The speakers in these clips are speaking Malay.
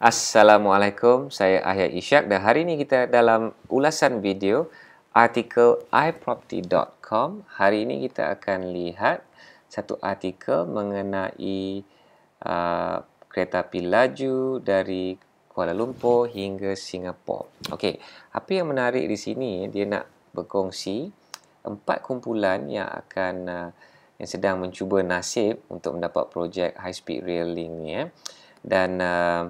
Assalamualaikum, saya Ahya Ishak dan hari ini kita dalam ulasan video artikel iProperty.com Hari ini kita akan lihat satu artikel mengenai uh, kereta api laju dari Kuala Lumpur hingga Singapura okay. Apa yang menarik di sini, dia nak berkongsi empat kumpulan yang akan uh, yang sedang mencuba nasib untuk mendapat projek high speed rail link ni eh. dan uh,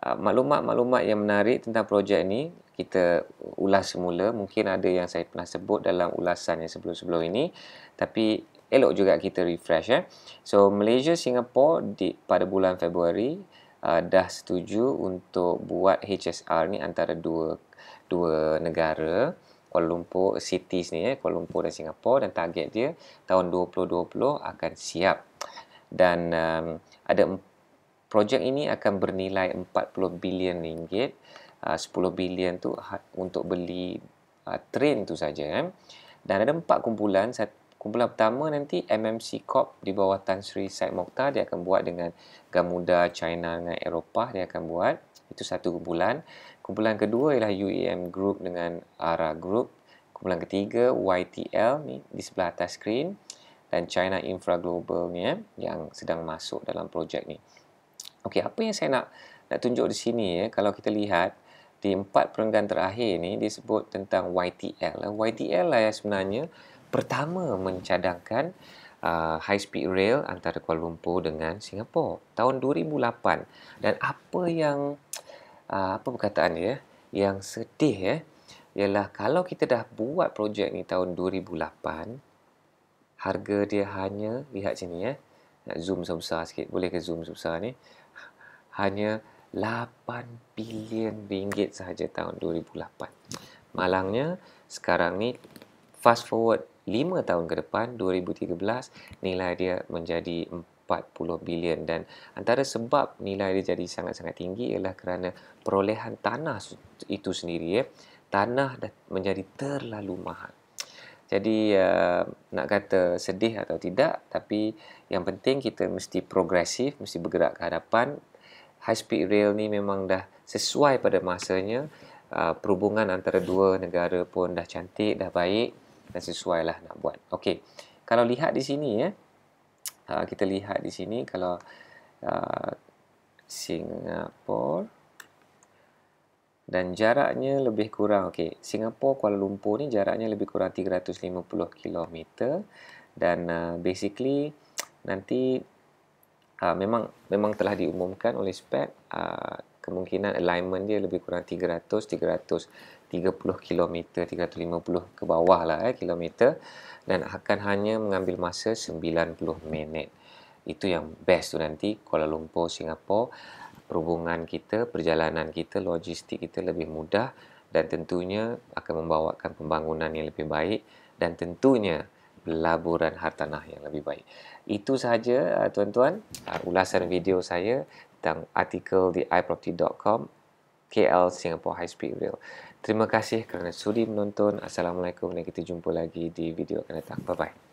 Ah, maklumat-maklumat yang menarik tentang projek ini kita ulas semula mungkin ada yang saya pernah sebut dalam ulasan yang sebelum-sebelum ini tapi elok juga kita refresh eh. So Malaysia Singapore di pada bulan Februari uh, dah setuju untuk buat HSR ni antara dua dua negara Kuala Lumpur cities ni eh Kuala Lumpur dan Singapore dan target dia tahun 2020 akan siap. Dan um, ada projek ini akan bernilai 40 bilion ringgit ah, uh, 10 bilion tu ha, untuk beli uh, train tu saja eh. dan ada empat kumpulan satu Kumpulan pertama nanti MMC Corp di bawah Tan Sri Syed Mokhtar dia akan buat dengan Gamuda China dengan Eropah dia akan buat itu satu kumpulan. Kumpulan kedua ialah UEM Group dengan ARA Group. Kumpulan ketiga YTL ni di sebelah atas skrin dan China Infra Global ni eh, yang sedang masuk dalam projek ni. Okey, apa yang saya nak nak tunjuk di sini ya, kalau kita lihat di empat perenggan terakhir ini, disebut tentang YTL. YTL lah ya sebenarnya pertama mencadangkan uh, high speed rail antara Kuala Lumpur dengan Singapura tahun 2008. Dan apa yang uh, apa perkataan dia yang sedih ya ialah kalau kita dah buat projek ni tahun 2008 harga dia hanya lihat sini ya nak zoom sebesar sikit boleh ke zoom sebesar ni hanya 8 bilion ringgit sahaja tahun 2008 malangnya sekarang ni fast forward 5 tahun ke depan 2013 nilai dia menjadi 40 bilion dan antara sebab nilai dia jadi sangat-sangat tinggi ialah kerana perolehan tanah itu sendiri ya tanah dah menjadi terlalu mahal jadi uh, nak kata sedih atau tidak, tapi yang penting kita mesti progresif, mesti bergerak ke hadapan. High speed rail ni memang dah sesuai pada masanya. Uh, perhubungan antara dua negara pun dah cantik, dah baik dan sesuai lah nak buat. Okey. Kalau lihat di sini ya. Uh, kita lihat di sini kalau uh, Singapura dan jaraknya lebih kurang okey Singapura Kuala Lumpur ni jaraknya lebih kurang 350 km dan uh, basically nanti uh, memang memang telah diumumkan oleh spec uh, kemungkinan alignment dia lebih kurang 300 330 km 350 ke bawah lah eh kilometer dan akan hanya mengambil masa 90 minit itu yang best tu nanti Kuala Lumpur Singapura perhubungan kita, perjalanan kita, logistik kita lebih mudah dan tentunya akan membawakan pembangunan yang lebih baik dan tentunya pelaburan hartanah yang lebih baik. Itu sahaja ah, tuan-tuan ah, ulasan video saya tentang artikel di iProperty.com KL Singapore High Speed Rail. Terima kasih kerana sudi menonton. Assalamualaikum dan kita jumpa lagi di video akan datang. Bye-bye.